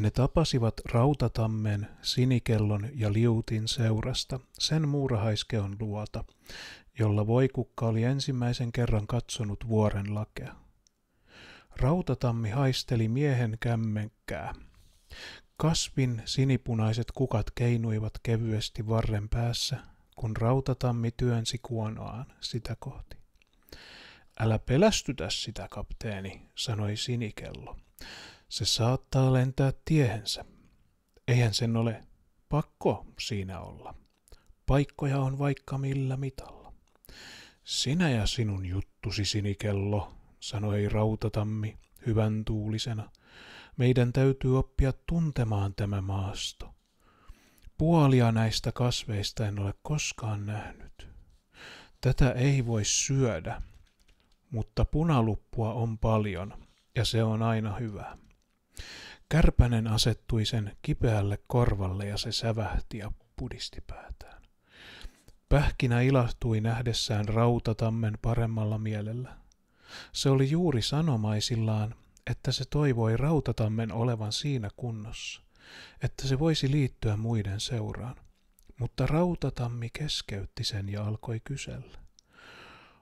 Ne tapasivat rautatammen, sinikellon ja liutin seurasta, sen muurahaiskeon luota, jolla voikukka oli ensimmäisen kerran katsonut vuoren lakea. Rautatammi haisteli miehen kämmenkää. Kasvin sinipunaiset kukat keinuivat kevyesti varren päässä, kun rautatammi työnsi kuonoaan sitä kohti. Älä pelästytä sitä, kapteeni, sanoi sinikello. Se saattaa lentää tiehensä. Eihän sen ole pakko siinä olla. Paikkoja on vaikka millä mitalla. Sinä ja sinun juttusi sinikello, sanoi rautatammi hyvän tuulisena. Meidän täytyy oppia tuntemaan tämä maasto. Puolia näistä kasveista en ole koskaan nähnyt. Tätä ei voi syödä, mutta punaluppua on paljon ja se on aina hyvää. Kärpänen asettui sen kipeälle korvalle ja se sävähti ja pudisti päätään. Pähkinä ilahtui nähdessään rautatammen paremmalla mielellä. Se oli juuri sanomaisillaan, että se toivoi rautatammen olevan siinä kunnossa, että se voisi liittyä muiden seuraan. Mutta rautatammi keskeytti sen ja alkoi kysellä.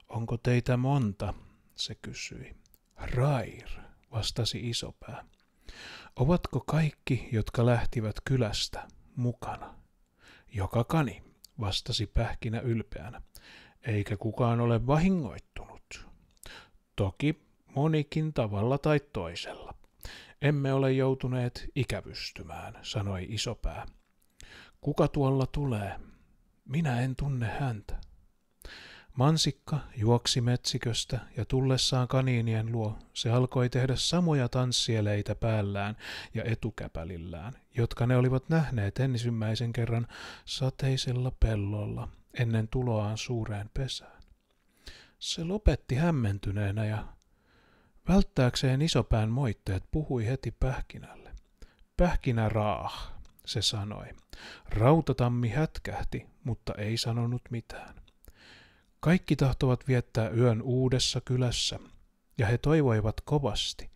Onko teitä monta? se kysyi. Rair, vastasi isopää. Ovatko kaikki, jotka lähtivät kylästä, mukana? Joka kani, vastasi pähkinä ylpeänä, eikä kukaan ole vahingoittunut. Toki monikin tavalla tai toisella. Emme ole joutuneet ikävystymään, sanoi isopää. Kuka tuolla tulee? Minä en tunne häntä. Mansikka juoksi metsiköstä ja tullessaan kaniinien luo se alkoi tehdä samoja tanssieleitä päällään ja etukäpälillään, jotka ne olivat nähneet ensimmäisen kerran sateisella pellolla ennen tuloaan suureen pesään. Se lopetti hämmentyneenä ja välttääkseen isopään moitteet puhui heti pähkinälle. Pähkinä raah, se sanoi. Rautatammi hätkähti, mutta ei sanonut mitään. Kaikki tahtovat viettää yön uudessa kylässä, ja he toivoivat kovasti,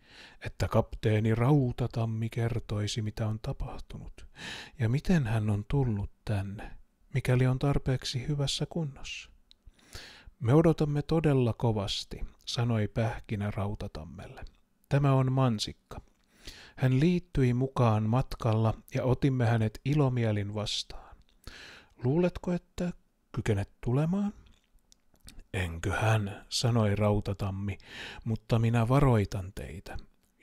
että kapteeni Rautatammi kertoisi, mitä on tapahtunut, ja miten hän on tullut tänne, mikäli on tarpeeksi hyvässä kunnossa. Me odotamme todella kovasti, sanoi pähkinä Rautatammelle. Tämä on mansikka. Hän liittyi mukaan matkalla ja otimme hänet ilomielin vastaan. Luuletko, että kykenet tulemaan? Enköhän, sanoi rautatammi, mutta minä varoitan teitä.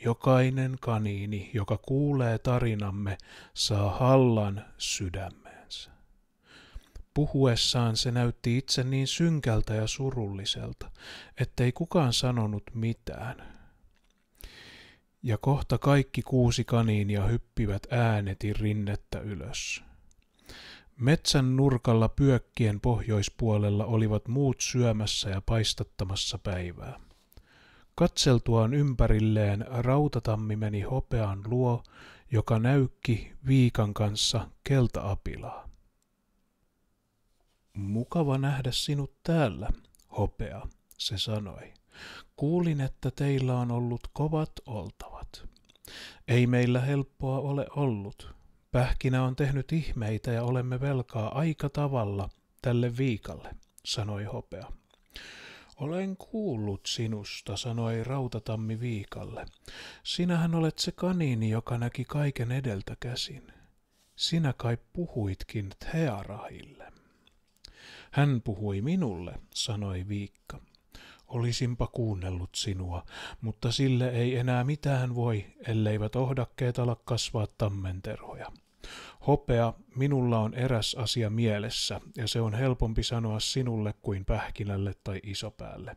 Jokainen kaniini, joka kuulee tarinamme, saa hallan sydämeensä. Puhuessaan se näytti itse niin synkältä ja surulliselta, ettei kukaan sanonut mitään. Ja kohta kaikki kuusi kaniinia hyppivät ääneti rinnettä ylös. Metsän nurkalla pyökkien pohjoispuolella olivat muut syömässä ja paistattamassa päivää. Katseltuaan ympärilleen rautatammi meni hopean luo, joka näykki viikan kanssa keltaapilaa. Mukava nähdä sinut täällä, hopea, se sanoi. Kuulin, että teillä on ollut kovat oltavat. Ei meillä helppoa ole ollut. Pähkinä on tehnyt ihmeitä ja olemme velkaa aika tavalla tälle viikalle, sanoi Hopea. Olen kuullut sinusta, sanoi Rautatammi Viikalle. Sinähän olet se kaniini, joka näki kaiken edeltä käsin. Sinä kai puhuitkin Thearahille. Hän puhui minulle, sanoi Viikka. Olisinpa kuunnellut sinua, mutta sille ei enää mitään voi, elleivät ohdakkeet ala kasvaa tammenterhoja. Hopea, minulla on eräs asia mielessä, ja se on helpompi sanoa sinulle kuin pähkinälle tai isopäälle.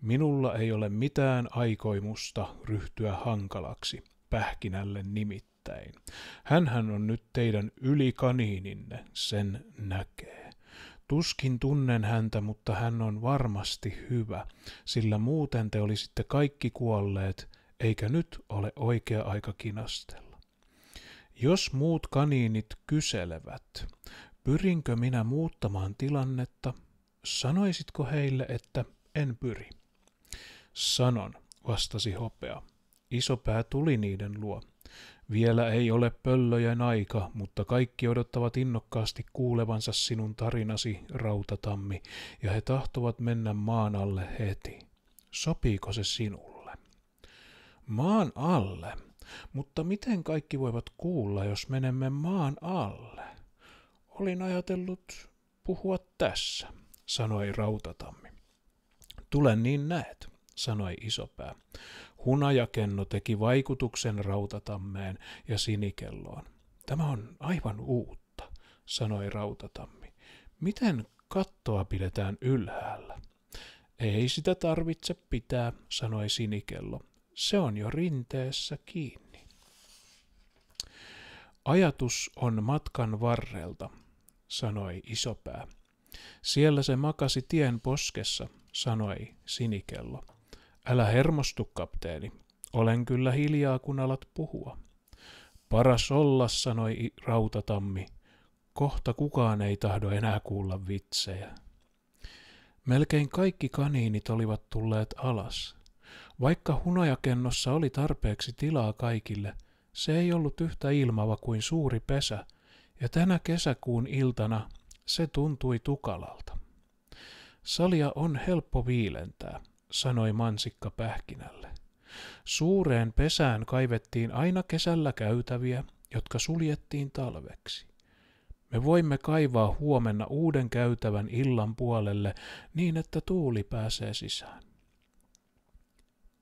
Minulla ei ole mitään aikoimusta ryhtyä hankalaksi, pähkinälle nimittäin. Hänhän on nyt teidän ylikaniininne, sen näkee. Tuskin tunnen häntä, mutta hän on varmasti hyvä, sillä muuten te olisitte kaikki kuolleet, eikä nyt ole oikea aika kinastella. Jos muut kaniinit kyselevät, pyrinkö minä muuttamaan tilannetta, sanoisitko heille, että en pyri? Sanon, vastasi hopea. Isopää tuli niiden luo. Vielä ei ole pöllöjen aika, mutta kaikki odottavat innokkaasti kuulevansa sinun tarinasi, rautatammi, ja he tahtovat mennä maan alle heti. Sopiiko se sinulle? Maan alle, mutta miten kaikki voivat kuulla, jos menemme maan alle? Olin ajatellut puhua tässä, sanoi Rautatammi. Tule niin näet, sanoi isopää. Hunajakenno teki vaikutuksen Rautatammeen ja sinikelloon. Tämä on aivan uutta, sanoi Rautatammi. Miten kattoa pidetään ylhäällä? Ei sitä tarvitse pitää, sanoi sinikello se on jo rinteessä kiinni. Ajatus on matkan varrelta, sanoi isopää. Siellä se makasi tien poskessa, sanoi sinikello. Älä hermostu, kapteeni. Olen kyllä hiljaa, kun alat puhua. Paras olla, sanoi rautatammi. Kohta kukaan ei tahdo enää kuulla vitsejä. Melkein kaikki kaniinit olivat tulleet alas, vaikka hunajakennossa oli tarpeeksi tilaa kaikille, se ei ollut yhtä ilmava kuin suuri pesä, ja tänä kesäkuun iltana se tuntui tukalalta. Salia on helppo viilentää, sanoi mansikka pähkinälle. Suureen pesään kaivettiin aina kesällä käytäviä, jotka suljettiin talveksi. Me voimme kaivaa huomenna uuden käytävän illan puolelle niin, että tuuli pääsee sisään.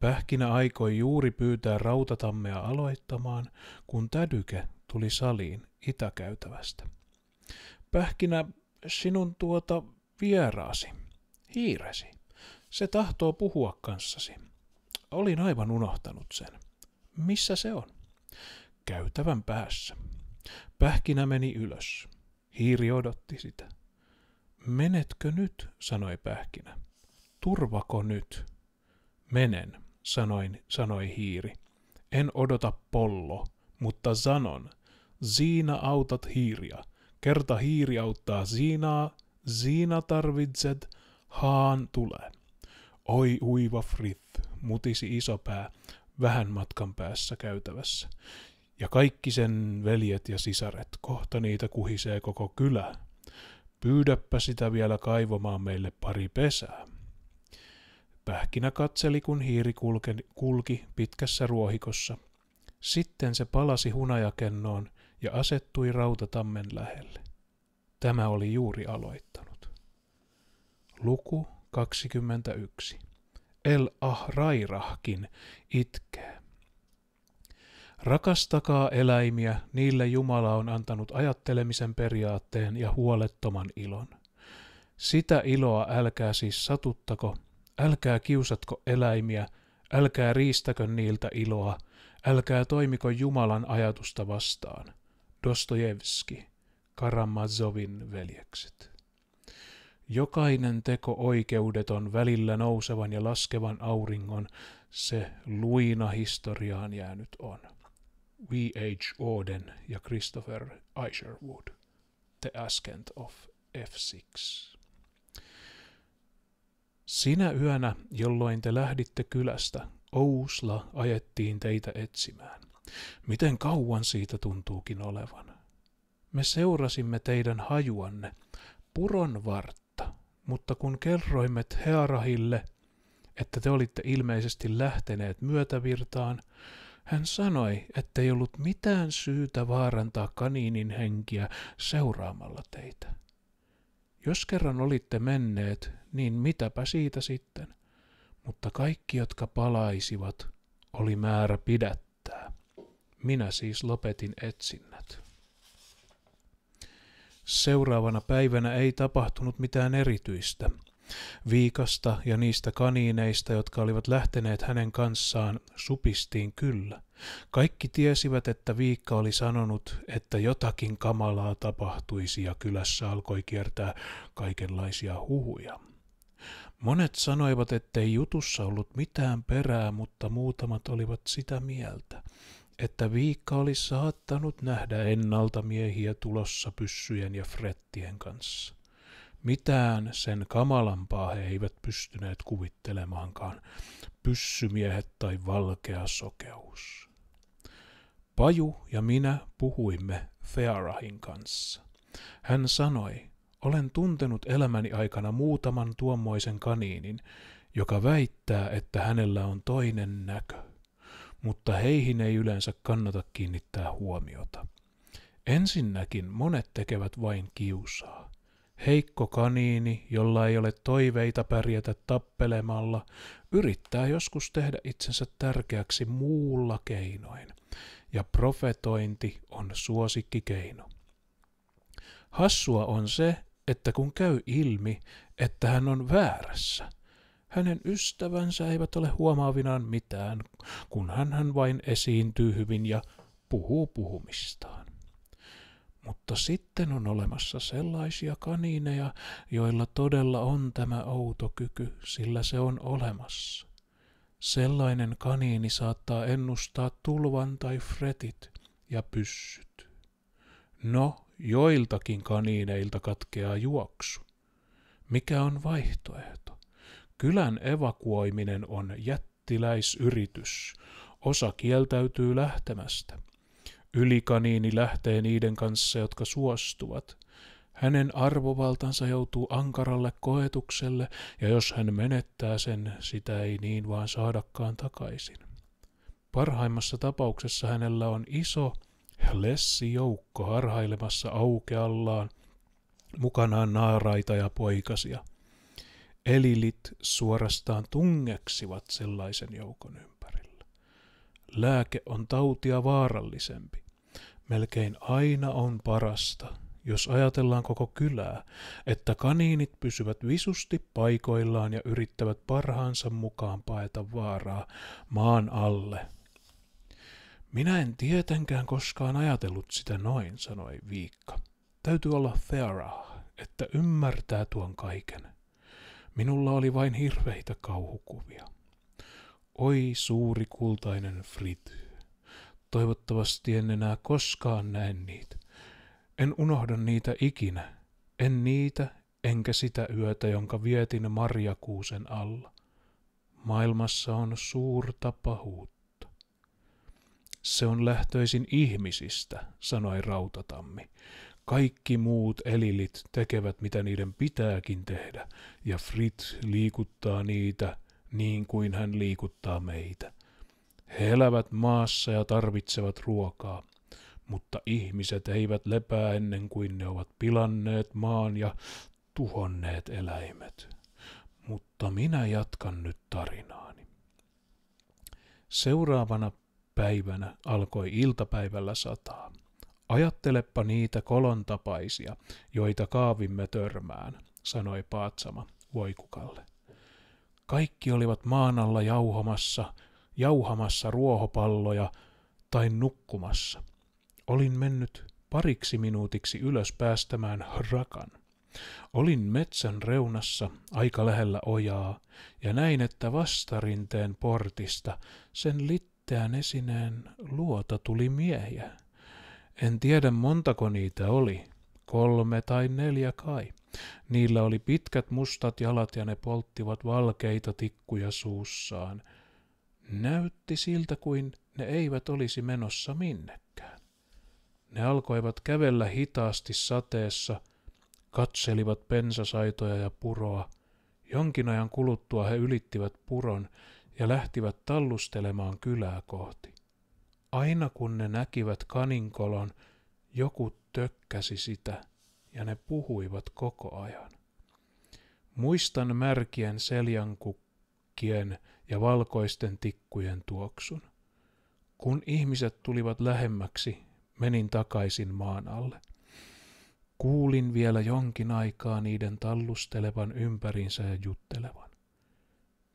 Pähkinä aikoi juuri pyytää Rautatammea aloittamaan, kun tädyke tuli saliin itäkäytävästä. Pähkinä sinun tuota vieraasi, hiiresi. Se tahtoo puhua kanssasi. Olin aivan unohtanut sen. Missä se on? Käytävän päässä. Pähkinä meni ylös. Hiiri odotti sitä. Menetkö nyt, sanoi pähkinä. Turvako nyt? Menen sanoin, sanoi hiiri. En odota pollo, mutta sanon, siinä autat hiiriä. Kerta hiiri auttaa siinaa, siinä tarvitset, haan tulee. Oi uiva Frith, mutisi isopää vähän matkan päässä käytävässä. Ja kaikki sen veljet ja sisaret, kohta niitä kuhisee koko kylä. Pyydäpä sitä vielä kaivomaan meille pari pesää. Pähkinä katseli, kun hiiri kulki pitkässä ruohikossa. Sitten se palasi hunajakennoon ja asettui rautatammen lähelle. Tämä oli juuri aloittanut. Luku 21. El Ahrairahkin itkee. Rakastakaa eläimiä, niille Jumala on antanut ajattelemisen periaatteen ja huolettoman ilon. Sitä iloa älkää siis satuttako, Älkää kiusatko eläimiä, älkää riistäkö niiltä iloa, älkää toimiko Jumalan ajatusta vastaan. Dostojevski, Karamazovin veljekset. Jokainen teko oikeudeton välillä nousevan ja laskevan auringon, se luina historiaan jäänyt on. H. Auden ja Christopher Isherwood, The Ascent of F6. Sinä yönä, jolloin te lähditte kylästä, Ousla ajettiin teitä etsimään. Miten kauan siitä tuntuukin olevan? Me seurasimme teidän hajuanne, puron vartta, mutta kun kerroimme Hearahille, että te olitte ilmeisesti lähteneet myötävirtaan, hän sanoi, ettei ollut mitään syytä vaarantaa kaniinin henkiä seuraamalla teitä. Jos kerran olitte menneet, niin mitäpä siitä sitten? Mutta kaikki, jotka palaisivat, oli määrä pidättää. Minä siis lopetin etsinnät. Seuraavana päivänä ei tapahtunut mitään erityistä. Viikasta ja niistä kaniineista, jotka olivat lähteneet hänen kanssaan, supistiin kyllä, kaikki tiesivät, että Viikka oli sanonut, että jotakin kamalaa tapahtuisi ja kylässä alkoi kiertää kaikenlaisia huhuja. Monet sanoivat, ettei jutussa ollut mitään perää, mutta muutamat olivat sitä mieltä, että Viikka oli saattanut nähdä ennalta miehiä tulossa pyssyjen ja frettien kanssa. Mitään sen kamalampaa he eivät pystyneet kuvittelemaankaan, pyssymiehet tai valkea sokeus. Paju ja minä puhuimme Fearahin kanssa. Hän sanoi, olen tuntenut elämäni aikana muutaman tuommoisen kaniinin, joka väittää, että hänellä on toinen näkö. Mutta heihin ei yleensä kannata kiinnittää huomiota. Ensinnäkin monet tekevät vain kiusaa. Heikko kaniini, jolla ei ole toiveita pärjätä tappelemalla, yrittää joskus tehdä itsensä tärkeäksi muulla keinoin ja profetointi on suosikkikeino. Hassua on se, että kun käy ilmi, että hän on väärässä, hänen ystävänsä eivät ole huomaavinaan mitään, kunhan hän vain esiintyy hyvin ja puhuu puhumistaan. Mutta sitten on olemassa sellaisia kanineja, joilla todella on tämä outo kyky, sillä se on olemassa. Sellainen kaniini saattaa ennustaa tulvan tai fretit ja pyssyt. No, joiltakin kaniineilta katkeaa juoksu. Mikä on vaihtoehto? Kylän evakuoiminen on jättiläisyritys. Osa kieltäytyy lähtemästä. Ylikaniini lähtee niiden kanssa, jotka suostuvat. Hänen arvovaltansa joutuu ankaralle koetukselle, ja jos hän menettää sen, sitä ei niin vaan saadakaan takaisin. Parhaimmassa tapauksessa hänellä on iso ja lessi joukko harhailemassa aukeallaan, mukanaan naaraita ja poikasia. Elilit suorastaan tungeksivat sellaisen joukon ympärillä. Lääke on tautia vaarallisempi. Melkein aina on parasta, jos ajatellaan koko kylää, että kaniinit pysyvät visusti paikoillaan ja yrittävät parhaansa mukaan paeta vaaraa maan alle. Minä en tietenkään koskaan ajatellut sitä noin, sanoi Viikka. Täytyy olla Theraa, että ymmärtää tuon kaiken. Minulla oli vain hirveitä kauhukuvia. Oi suuri kultainen Frit. Toivottavasti en enää koskaan näe niitä. En unohda niitä ikinä, en niitä enkä sitä yötä, jonka vietin marjakuusen alla. Maailmassa on suurta pahuutta. Se on lähtöisin ihmisistä, sanoi Rautatammi. Kaikki muut elilit tekevät mitä niiden pitääkin tehdä, ja Fritz liikuttaa niitä niin kuin hän liikuttaa meitä. He elävät maassa ja tarvitsevat ruokaa mutta ihmiset eivät lepää ennen kuin ne ovat pilanneet maan ja tuhonneet eläimet. Mutta minä jatkan nyt tarinaani. Seuraavana päivänä alkoi iltapäivällä sataa. Ajattelepa niitä kolontapaisia, joita kaavimme törmään, sanoi Paatsama voikukalle. Kaikki olivat maan alla jauhamassa, jauhamassa ruohopalloja tai nukkumassa – Olin mennyt pariksi minuutiksi ylös päästämään rakan. Olin metsän reunassa aika lähellä ojaa ja näin, että vastarinteen portista sen litteän esineen luota tuli miehiä. En tiedä montako niitä oli, kolme tai neljä kai. Niillä oli pitkät mustat jalat ja ne polttivat valkeita tikkuja suussaan. Näytti siltä kuin ne eivät olisi menossa minnekään. Ne alkoivat kävellä hitaasti sateessa, katselivat pensasaitoja ja puroa. Jonkin ajan kuluttua he ylittivät puron ja lähtivät tallustelemaan kylää kohti. Aina kun ne näkivät kaninkolon, joku tökkäsi sitä ja ne puhuivat koko ajan. Muistan märkien seljankukkien ja valkoisten tikkujen tuoksun. Kun ihmiset tulivat lähemmäksi, menin takaisin maan alle. Kuulin vielä jonkin aikaa niiden tallustelevan ympärinsä ja juttelevan.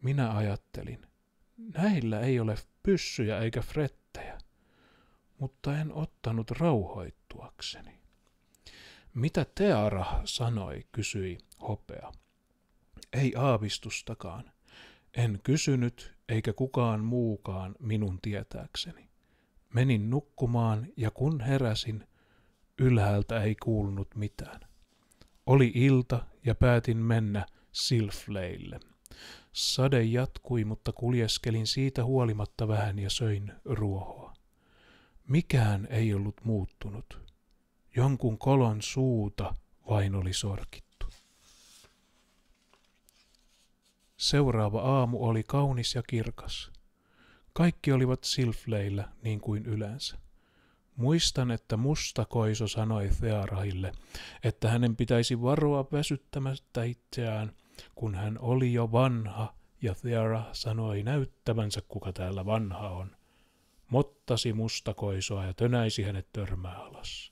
Minä ajattelin, näillä ei ole pyssyjä eikä frettejä, mutta en ottanut rauhoittuakseni. Mitä Teara sanoi, kysyi hopea. Ei aavistustakaan. En kysynyt, eikä kukaan muukaan minun tietääkseni. Menin nukkumaan ja kun heräsin, ylhäältä ei kuulunut mitään. Oli ilta ja päätin mennä silfleille. Sade jatkui, mutta kuljeskelin siitä huolimatta vähän ja söin ruohoa. Mikään ei ollut muuttunut. Jonkun kolon suuta vain oli sorkittu. Seuraava aamu oli kaunis ja kirkas. Kaikki olivat silfleillä niin kuin yleensä. Muistan, että musta koiso sanoi Thearahille, että hänen pitäisi varoa väsyttämättä itseään, kun hän oli jo vanha, ja Theara sanoi näyttävänsä, kuka täällä vanha on. Mottasi mustakoisoa ja tönäisi hänet törmää alas.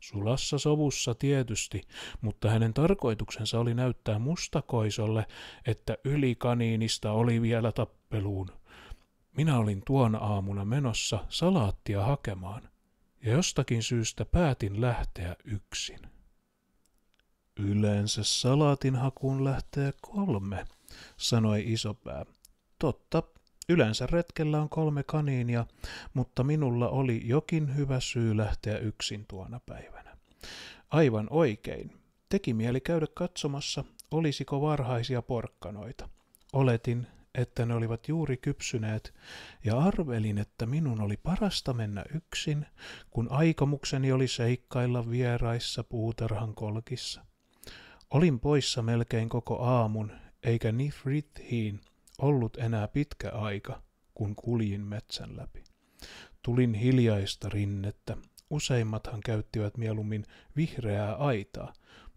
Sulassa sovussa tietysti, mutta hänen tarkoituksensa oli näyttää mustakoisolle, että ylikaniinista oli vielä tappeluun minä olin tuona aamuna menossa salaattia hakemaan ja jostakin syystä päätin lähteä yksin. Yleensä salaatin hakuun lähtee kolme, sanoi isopää. Totta, yleensä retkellä on kolme kaniinia, mutta minulla oli jokin hyvä syy lähteä yksin tuona päivänä. Aivan oikein. Teki mieli käydä katsomassa, olisiko varhaisia porkkanoita. Oletin, että ne olivat juuri kypsyneet, ja arvelin, että minun oli parasta mennä yksin, kun aikomukseni oli seikkailla vieraissa puutarhan kolkissa. Olin poissa melkein koko aamun, eikä Nifrithiin ollut enää pitkä aika, kun kuljin metsän läpi. Tulin hiljaista rinnettä. Useimmathan käyttivät mieluummin vihreää aitaa,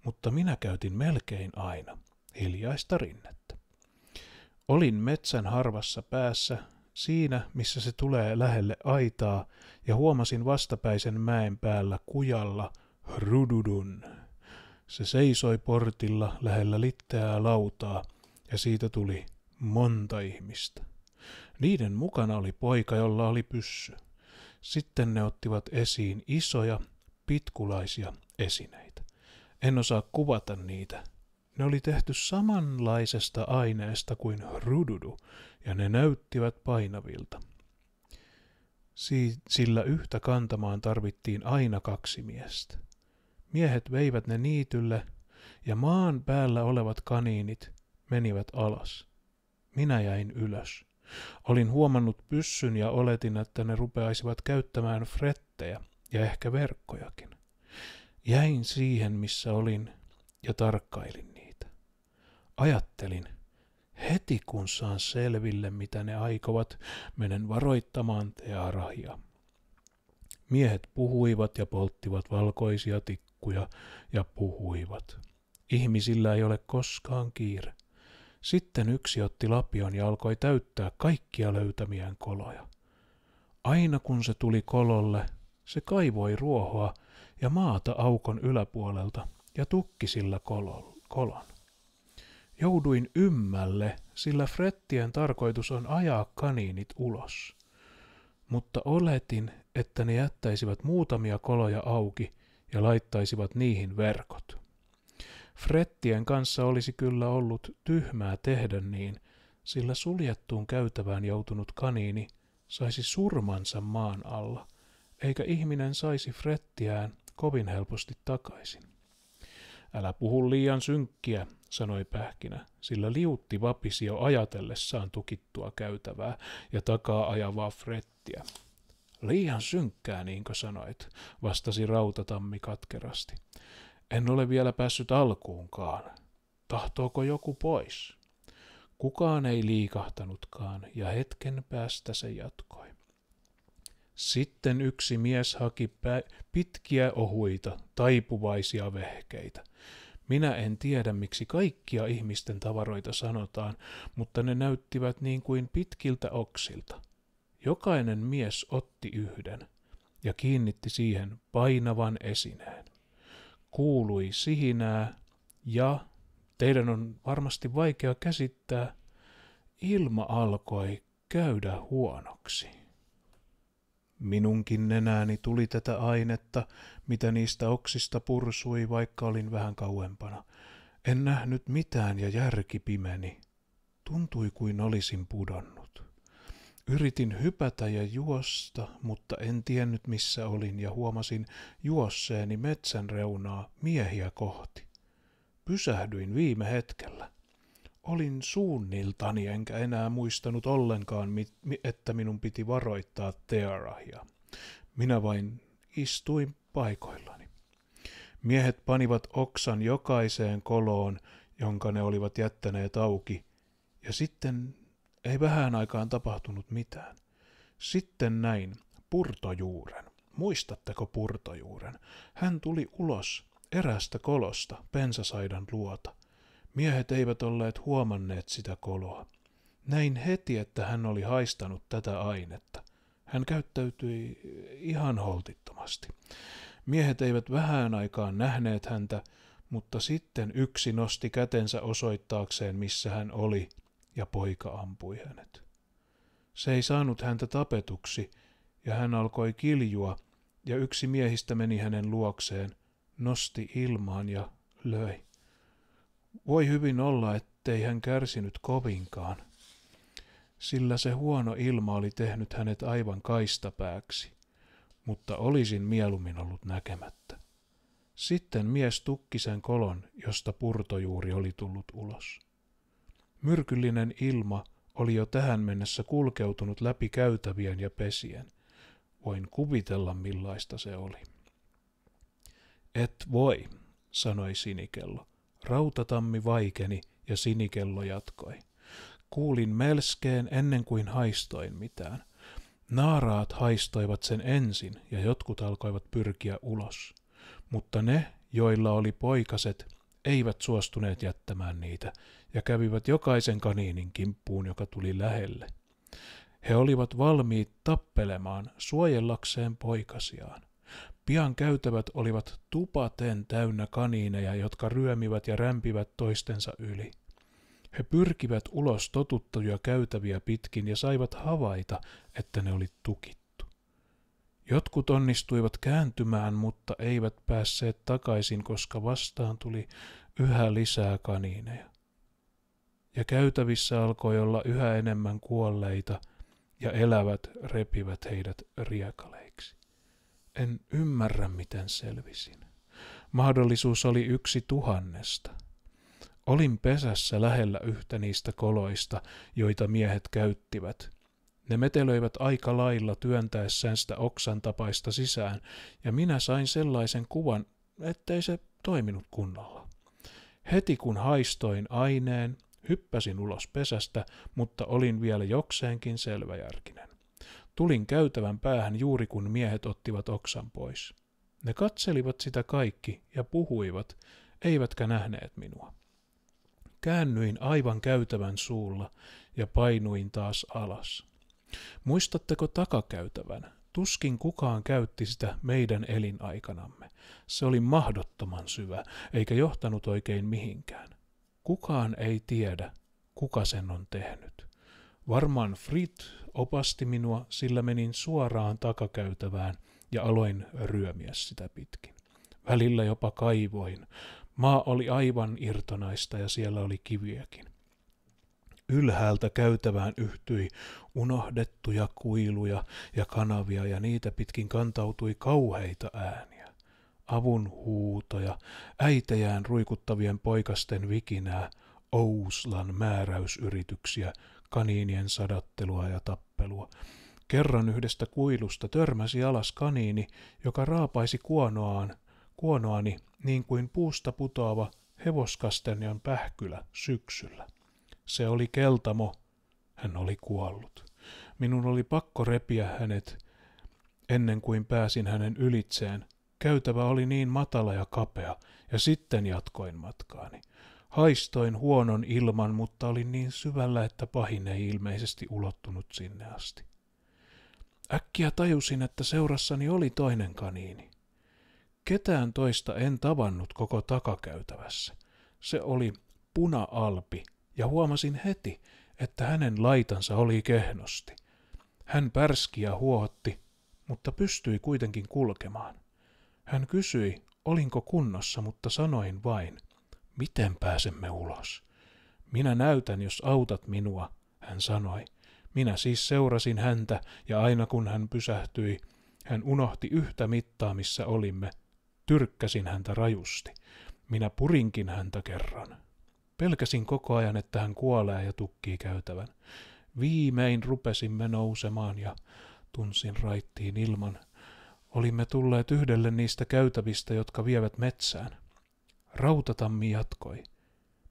mutta minä käytin melkein aina hiljaista rinnettä. Olin metsän harvassa päässä, siinä missä se tulee lähelle aitaa, ja huomasin vastapäisen mäen päällä kujalla rududun. Se seisoi portilla lähellä litteää lautaa, ja siitä tuli monta ihmistä. Niiden mukana oli poika, jolla oli pyssy. Sitten ne ottivat esiin isoja, pitkulaisia esineitä. En osaa kuvata niitä, ne oli tehty samanlaisesta aineesta kuin rududu, ja ne näyttivät painavilta. Si- sillä yhtä kantamaan tarvittiin aina kaksi miestä. Miehet veivät ne niitylle, ja maan päällä olevat kaniinit menivät alas. Minä jäin ylös. Olin huomannut pyssyn ja oletin, että ne rupeaisivat käyttämään frettejä ja ehkä verkkojakin. Jäin siihen, missä olin, ja tarkkailin Ajattelin, heti kun saan selville, mitä ne aikovat, menen varoittamaan Tearahia. Miehet puhuivat ja polttivat valkoisia tikkuja ja puhuivat. Ihmisillä ei ole koskaan kiire. Sitten yksi otti lapion ja alkoi täyttää kaikkia löytämiään koloja. Aina kun se tuli kololle, se kaivoi ruohoa ja maata aukon yläpuolelta ja tukki sillä kolon. Jouduin ymmälle, sillä frettien tarkoitus on ajaa kaniinit ulos. Mutta oletin, että ne jättäisivät muutamia koloja auki ja laittaisivat niihin verkot. Frettien kanssa olisi kyllä ollut tyhmää tehdä niin, sillä suljettuun käytävään joutunut kaniini saisi surmansa maan alla, eikä ihminen saisi frettiään kovin helposti takaisin. Älä puhu liian synkkiä, sanoi pähkinä, sillä liutti vapisi jo ajatellessaan tukittua käytävää ja takaa ajavaa frettiä. Liian synkkää, niinkö sanoit, vastasi rautatammi katkerasti. En ole vielä päässyt alkuunkaan. Tahtooko joku pois? Kukaan ei liikahtanutkaan, ja hetken päästä se jatkoi. Sitten yksi mies haki pitkiä ohuita, taipuvaisia vehkeitä. Minä en tiedä, miksi kaikkia ihmisten tavaroita sanotaan, mutta ne näyttivät niin kuin pitkiltä oksilta. Jokainen mies otti yhden ja kiinnitti siihen painavan esineen. Kuului sihinää ja, teidän on varmasti vaikea käsittää, ilma alkoi käydä huonoksi. Minunkin nenääni tuli tätä ainetta, mitä niistä oksista pursui, vaikka olin vähän kauempana. En nähnyt mitään ja järki pimeni. Tuntui kuin olisin pudonnut. Yritin hypätä ja juosta, mutta en tiennyt missä olin ja huomasin juosseeni metsän reunaa miehiä kohti. Pysähdyin viime hetkellä. Olin suunniltani enkä enää muistanut ollenkaan, että minun piti varoittaa Tearahia. Minä vain istuin paikoillani. Miehet panivat oksan jokaiseen koloon, jonka ne olivat jättäneet auki, ja sitten ei vähän aikaan tapahtunut mitään. Sitten näin purtojuuren. Muistatteko purtojuuren? Hän tuli ulos erästä kolosta pensasaidan luota – Miehet eivät olleet huomanneet sitä koloa. Näin heti, että hän oli haistanut tätä ainetta. Hän käyttäytyi ihan holtittomasti. Miehet eivät vähän aikaan nähneet häntä, mutta sitten yksi nosti kätensä osoittaakseen, missä hän oli, ja poika ampui hänet. Se ei saanut häntä tapetuksi, ja hän alkoi kiljua, ja yksi miehistä meni hänen luokseen, nosti ilmaan ja löi. Voi hyvin olla, ettei hän kärsinyt kovinkaan, sillä se huono ilma oli tehnyt hänet aivan kaistapääksi, mutta olisin mieluummin ollut näkemättä. Sitten mies tukki sen kolon, josta purtojuuri oli tullut ulos. Myrkyllinen ilma oli jo tähän mennessä kulkeutunut läpi käytävien ja pesien. Voin kuvitella, millaista se oli. Et voi, sanoi sinikello. Rautatammi vaikeni ja sinikello jatkoi. Kuulin melskeen ennen kuin haistoin mitään. Naaraat haistoivat sen ensin ja jotkut alkoivat pyrkiä ulos. Mutta ne, joilla oli poikaset, eivät suostuneet jättämään niitä ja kävivät jokaisen kaniinin kimppuun, joka tuli lähelle. He olivat valmiit tappelemaan suojellakseen poikasiaan. Pian käytävät olivat tupaten täynnä kaniineja, jotka ryömivät ja rämpivät toistensa yli. He pyrkivät ulos totuttuja käytäviä pitkin ja saivat havaita, että ne oli tukittu. Jotkut onnistuivat kääntymään, mutta eivät päässeet takaisin, koska vastaan tuli yhä lisää kaniineja. Ja käytävissä alkoi olla yhä enemmän kuolleita, ja elävät repivät heidät riekaleita. En ymmärrä, miten selvisin. Mahdollisuus oli yksi tuhannesta. Olin pesässä lähellä yhtä niistä koloista, joita miehet käyttivät. Ne metelöivät aika lailla työntäessään sitä oksan tapaista sisään, ja minä sain sellaisen kuvan, ettei se toiminut kunnolla. Heti kun haistoin aineen, hyppäsin ulos pesästä, mutta olin vielä jokseenkin selväjärkinen. Tulin käytävän päähän juuri kun miehet ottivat oksan pois. Ne katselivat sitä kaikki ja puhuivat, eivätkä nähneet minua. Käännyin aivan käytävän suulla ja painuin taas alas. Muistatteko takakäytävän? Tuskin kukaan käytti sitä meidän elinaikanamme. Se oli mahdottoman syvä, eikä johtanut oikein mihinkään. Kukaan ei tiedä, kuka sen on tehnyt. Varmaan Frit opasti minua, sillä menin suoraan takakäytävään ja aloin ryömiä sitä pitkin. Välillä jopa kaivoin. Maa oli aivan irtonaista ja siellä oli kiviäkin. Ylhäältä käytävään yhtyi unohdettuja kuiluja ja kanavia ja niitä pitkin kantautui kauheita ääniä. Avun huutoja, äitejään ruikuttavien poikasten vikinää, Ouslan määräysyrityksiä – kaniinien sadattelua ja tappelua. Kerran yhdestä kuilusta törmäsi alas kaniini, joka raapaisi kuonoaan, kuonoani niin kuin puusta putoava hevoskastenjan pähkylä syksyllä. Se oli keltamo, hän oli kuollut. Minun oli pakko repiä hänet ennen kuin pääsin hänen ylitseen. Käytävä oli niin matala ja kapea, ja sitten jatkoin matkaani. Haistoin huonon ilman, mutta olin niin syvällä, että pahin ei ilmeisesti ulottunut sinne asti. Äkkiä tajusin, että seurassani oli toinen kaniini. Ketään toista en tavannut koko takakäytävässä. Se oli puna-alpi, ja huomasin heti, että hänen laitansa oli kehnosti. Hän pärski ja huohotti, mutta pystyi kuitenkin kulkemaan. Hän kysyi, olinko kunnossa, mutta sanoin vain, miten pääsemme ulos? Minä näytän, jos autat minua, hän sanoi. Minä siis seurasin häntä, ja aina kun hän pysähtyi, hän unohti yhtä mittaa, missä olimme. Tyrkkäsin häntä rajusti. Minä purinkin häntä kerran. Pelkäsin koko ajan, että hän kuolee ja tukkii käytävän. Viimein rupesimme nousemaan ja tunsin raittiin ilman. Olimme tulleet yhdelle niistä käytävistä, jotka vievät metsään. Rautatammi jatkoi.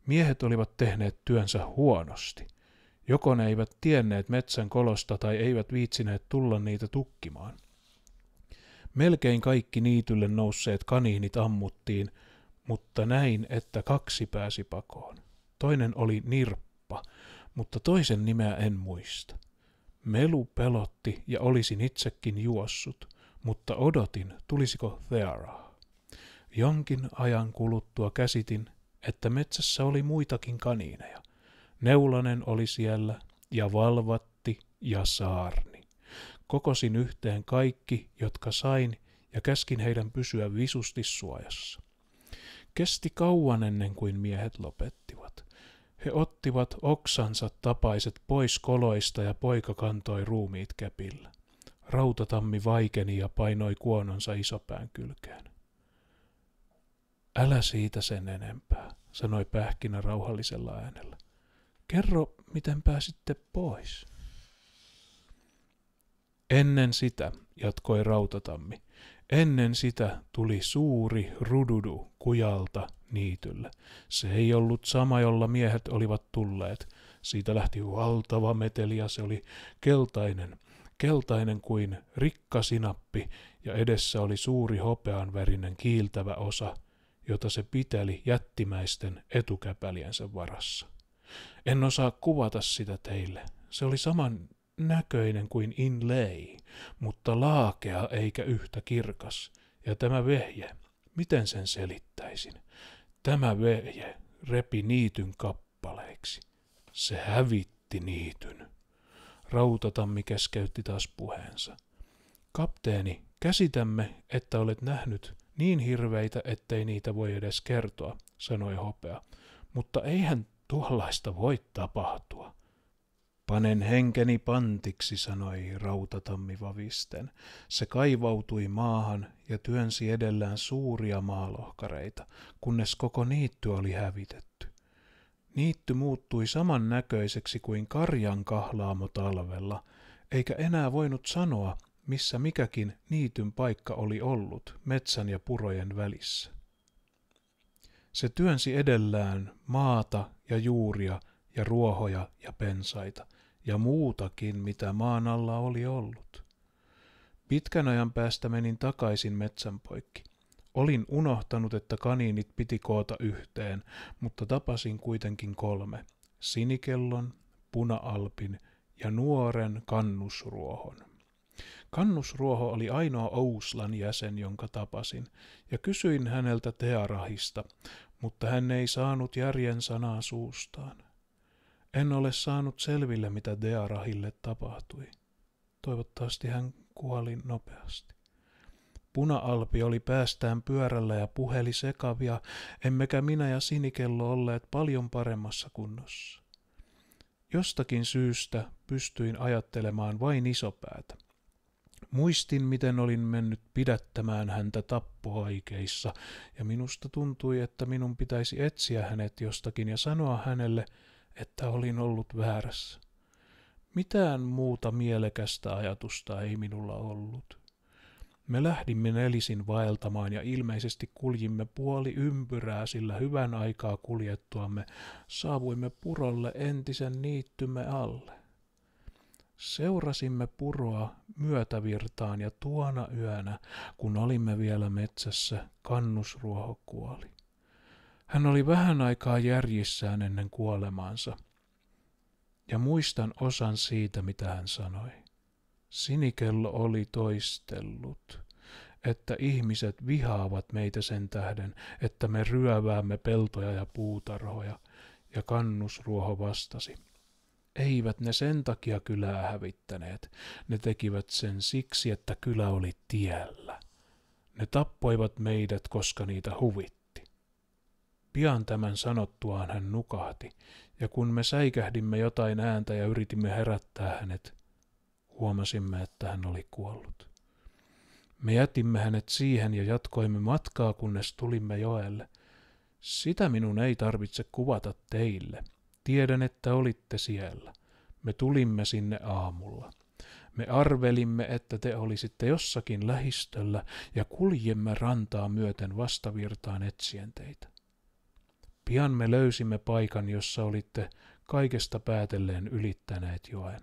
Miehet olivat tehneet työnsä huonosti. Joko ne eivät tienneet metsän kolosta tai eivät viitsineet tulla niitä tukkimaan. Melkein kaikki niitylle nousseet kaniinit ammuttiin, mutta näin, että kaksi pääsi pakoon. Toinen oli nirppa, mutta toisen nimeä en muista. Melu pelotti ja olisin itsekin juossut, mutta odotin, tulisiko Thearaa. Jonkin ajan kuluttua käsitin, että metsässä oli muitakin kaniineja. Neulanen oli siellä, ja valvatti, ja saarni. Kokosin yhteen kaikki, jotka sain, ja käskin heidän pysyä visusti suojassa. Kesti kauan ennen kuin miehet lopettivat. He ottivat oksansa tapaiset pois koloista ja poika kantoi ruumiit käpillä. Rautatammi vaikeni ja painoi kuononsa isopään kylkeen. Älä siitä sen enempää, sanoi pähkinä rauhallisella äänellä. Kerro, miten pääsitte pois. Ennen sitä, jatkoi rautatammi, ennen sitä tuli suuri rududu kujalta niitylle. Se ei ollut sama, jolla miehet olivat tulleet. Siitä lähti valtava meteli ja se oli keltainen, keltainen kuin rikkasinappi ja edessä oli suuri hopeanvärinen kiiltävä osa – jota se piteli jättimäisten etukäpäliensä varassa. En osaa kuvata sitä teille. Se oli saman näköinen kuin inlei, mutta laakea eikä yhtä kirkas. Ja tämä vehje, miten sen selittäisin? Tämä vehje repi niityn kappaleiksi. Se hävitti niityn. Rautatammi keskeytti taas puheensa. Kapteeni, käsitämme, että olet nähnyt niin hirveitä, ettei niitä voi edes kertoa, sanoi hopea. Mutta eihän tuollaista voi tapahtua. Panen henkeni pantiksi, sanoi rautatammi vavisten. Se kaivautui maahan ja työnsi edellään suuria maalohkareita, kunnes koko niitty oli hävitetty. Niitty muuttui samannäköiseksi kuin karjan kahlaamo talvella, eikä enää voinut sanoa, missä mikäkin niityn paikka oli ollut metsän ja purojen välissä. Se työnsi edellään maata ja juuria ja ruohoja ja pensaita ja muutakin, mitä maan alla oli ollut. Pitkän ajan päästä menin takaisin metsän poikki. Olin unohtanut, että kaniinit piti koota yhteen, mutta tapasin kuitenkin kolme. Sinikellon, punaalpin ja nuoren kannusruohon. Kannusruoho oli ainoa Ouslan jäsen, jonka tapasin, ja kysyin häneltä Tearahista, mutta hän ei saanut järjen sanaa suustaan. En ole saanut selville, mitä Dearahille tapahtui. Toivottavasti hän kuoli nopeasti. Puna-alpi oli päästään pyörällä ja puheli sekavia, emmekä minä ja sinikello olleet paljon paremmassa kunnossa. Jostakin syystä pystyin ajattelemaan vain isopäätä. Muistin, miten olin mennyt pidättämään häntä tappoaikeissa, ja minusta tuntui, että minun pitäisi etsiä hänet jostakin ja sanoa hänelle, että olin ollut väärässä. Mitään muuta mielekästä ajatusta ei minulla ollut. Me lähdimme nelisin vaeltamaan ja ilmeisesti kuljimme puoli ympyrää, sillä hyvän aikaa kuljettuamme saavuimme purolle entisen niittymme alle. Seurasimme puroa myötävirtaan ja tuona yönä, kun olimme vielä metsässä, kannusruoho kuoli. Hän oli vähän aikaa järjissään ennen kuolemaansa. Ja muistan osan siitä, mitä hän sanoi. Sinikello oli toistellut, että ihmiset vihaavat meitä sen tähden, että me ryöväämme peltoja ja puutarhoja, ja kannusruoho vastasi – eivät ne sen takia kylää hävittäneet. Ne tekivät sen siksi, että kylä oli tiellä. Ne tappoivat meidät, koska niitä huvitti. Pian tämän sanottuaan hän nukahti, ja kun me säikähdimme jotain ääntä ja yritimme herättää hänet, huomasimme, että hän oli kuollut. Me jätimme hänet siihen ja jatkoimme matkaa, kunnes tulimme joelle. Sitä minun ei tarvitse kuvata teille – Tiedän, että olitte siellä. Me tulimme sinne aamulla. Me arvelimme, että te olisitte jossakin lähistöllä ja kuljemme rantaa myöten vastavirtaan etsien teitä. Pian me löysimme paikan, jossa olitte kaikesta päätelleen ylittäneet joen.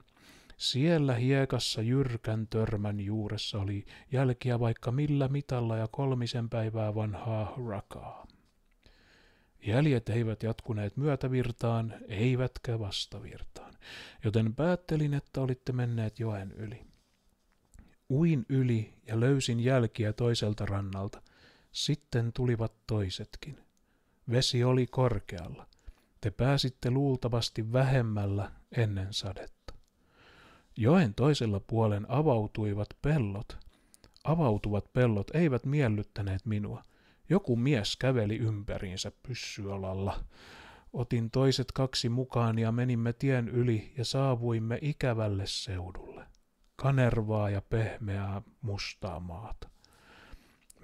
Siellä hiekassa jyrkän törmän juuressa oli jälkiä vaikka millä mitalla ja kolmisen päivää vanhaa rakaa. Jäljet eivät jatkuneet myötävirtaan, eivätkä vastavirtaan, joten päättelin, että olitte menneet joen yli. Uin yli ja löysin jälkiä toiselta rannalta. Sitten tulivat toisetkin. Vesi oli korkealla. Te pääsitte luultavasti vähemmällä ennen sadetta. Joen toisella puolen avautuivat pellot. Avautuvat pellot eivät miellyttäneet minua – joku mies käveli ympäriinsä pyssyalalla. Otin toiset kaksi mukaan ja menimme tien yli ja saavuimme ikävälle seudulle. Kanervaa ja pehmeää mustaa maata.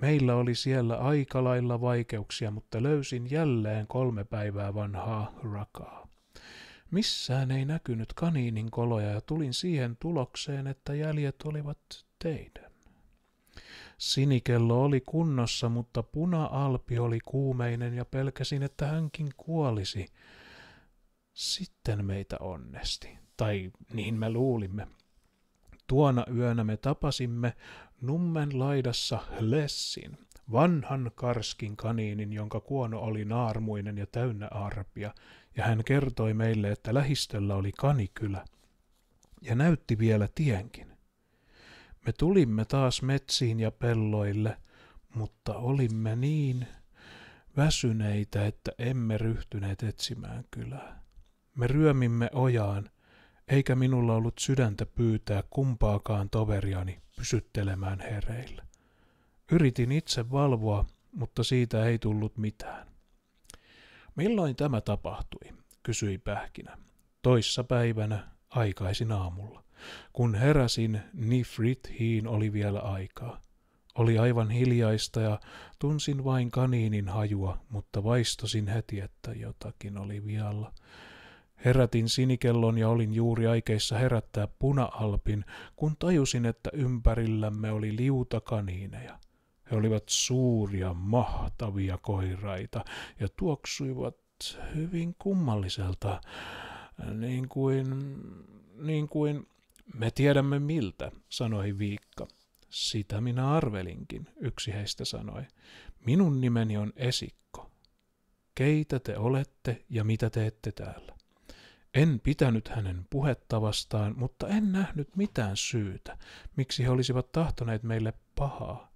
Meillä oli siellä aika lailla vaikeuksia, mutta löysin jälleen kolme päivää vanhaa rakaa. Missään ei näkynyt kaniinin koloja ja tulin siihen tulokseen, että jäljet olivat teidän. Sinikello oli kunnossa, mutta puna-alpi oli kuumeinen ja pelkäsin, että hänkin kuolisi. Sitten meitä onnesti, tai niin me luulimme. Tuona yönä me tapasimme Nummen laidassa Lessin, vanhan karskin kaniinin, jonka kuono oli naarmuinen ja täynnä arpia, ja hän kertoi meille, että lähistöllä oli kanikylä, ja näytti vielä tienkin. Me tulimme taas metsiin ja pelloille, mutta olimme niin väsyneitä, että emme ryhtyneet etsimään kylää. Me ryömimme ojaan, eikä minulla ollut sydäntä pyytää kumpaakaan toveriani pysyttelemään hereillä. Yritin itse valvoa, mutta siitä ei tullut mitään. Milloin tämä tapahtui? kysyi pähkinä. Toissa päivänä, aikaisin aamulla. Kun heräsin, Nifrithiin niin oli vielä aikaa. Oli aivan hiljaista ja tunsin vain kaniinin hajua, mutta vaistosin heti, että jotakin oli vialla. Herätin sinikellon ja olin juuri aikeissa herättää punaalpin, kun tajusin, että ympärillämme oli liuta kaniineja. He olivat suuria, mahtavia koiraita ja tuoksuivat hyvin kummalliselta, niin kuin, niin kuin me tiedämme miltä, sanoi Viikka. Sitä minä arvelinkin, yksi heistä sanoi. Minun nimeni on Esikko. Keitä te olette ja mitä teette täällä? En pitänyt hänen vastaan, mutta en nähnyt mitään syytä, miksi he olisivat tahtoneet meille pahaa.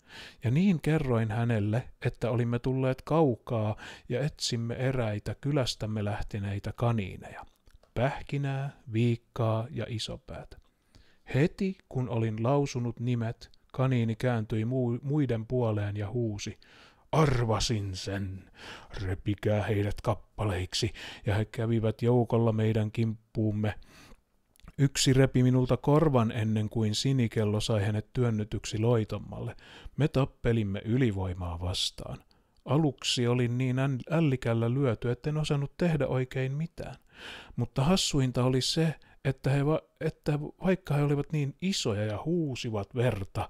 Ja niin kerroin hänelle, että olimme tulleet kaukaa ja etsimme eräitä kylästämme lähteneitä kaniineja. Pähkinää, viikkaa ja isopäätä. Heti kun olin lausunut nimet, kaniini kääntyi muiden puoleen ja huusi. Arvasin sen. Repikää heidät kappaleiksi, ja he kävivät joukolla meidän kimppuumme. Yksi repi minulta korvan ennen kuin sinikello sai hänet työnnytyksi loitommalle. Me tappelimme ylivoimaa vastaan. Aluksi olin niin ällikällä lyöty, etten osannut tehdä oikein mitään. Mutta hassuinta oli se, että, he va- että vaikka he olivat niin isoja ja huusivat verta,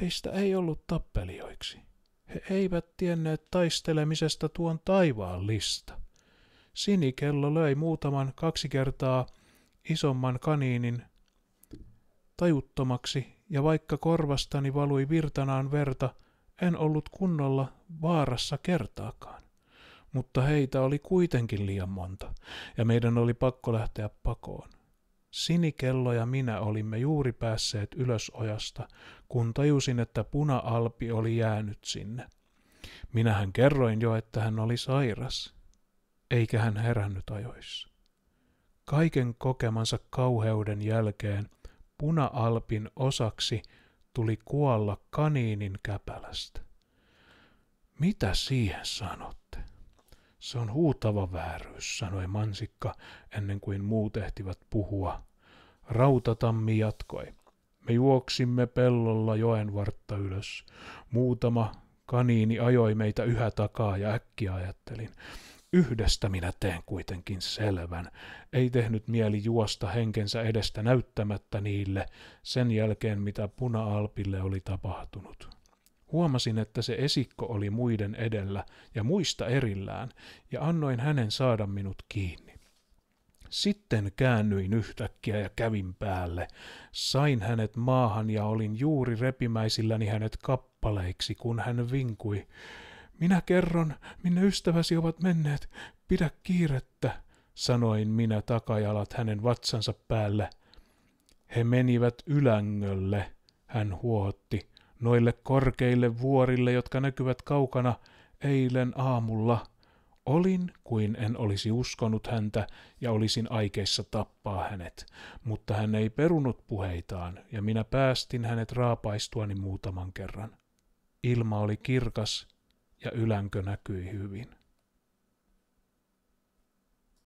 heistä ei ollut tappelijoiksi. He eivät tienneet taistelemisesta tuon taivaan lista. Sinikello löi muutaman kaksi kertaa isomman kaniinin tajuttomaksi, ja vaikka korvastani valui virtanaan verta, en ollut kunnolla vaarassa kertaakaan. Mutta heitä oli kuitenkin liian monta, ja meidän oli pakko lähteä pakoon. Sinikello ja minä olimme juuri päässeet ylös ojasta, kun tajusin, että puna-alpi oli jäänyt sinne. Minähän kerroin jo, että hän oli sairas, eikä hän herännyt ajoissa. Kaiken kokemansa kauheuden jälkeen puna-alpin osaksi tuli kuolla kaniinin käpälästä. Mitä siihen sanotte? Se on huutava vääryys, sanoi mansikka ennen kuin muut ehtivät puhua. Rautatammi jatkoi. Me juoksimme pellolla joen vartta ylös. Muutama kaniini ajoi meitä yhä takaa ja äkkiä ajattelin. Yhdestä minä teen kuitenkin selvän. Ei tehnyt mieli juosta henkensä edestä näyttämättä niille sen jälkeen, mitä puna-alpille oli tapahtunut. Huomasin, että se esikko oli muiden edellä ja muista erillään, ja annoin hänen saada minut kiinni. Sitten käännyin yhtäkkiä ja kävin päälle. Sain hänet maahan ja olin juuri repimäisilläni hänet kappaleiksi, kun hän vinkui. Minä kerron, minne ystäväsi ovat menneet. Pidä kiirettä, sanoin minä takajalat hänen vatsansa päälle. He menivät ylängölle, hän huohotti. Noille korkeille vuorille, jotka näkyvät kaukana eilen aamulla, olin kuin en olisi uskonut häntä ja olisin aikeissa tappaa hänet, mutta hän ei perunut puheitaan ja minä päästin hänet raapaistuani muutaman kerran. Ilma oli kirkas ja ylänkö näkyi hyvin.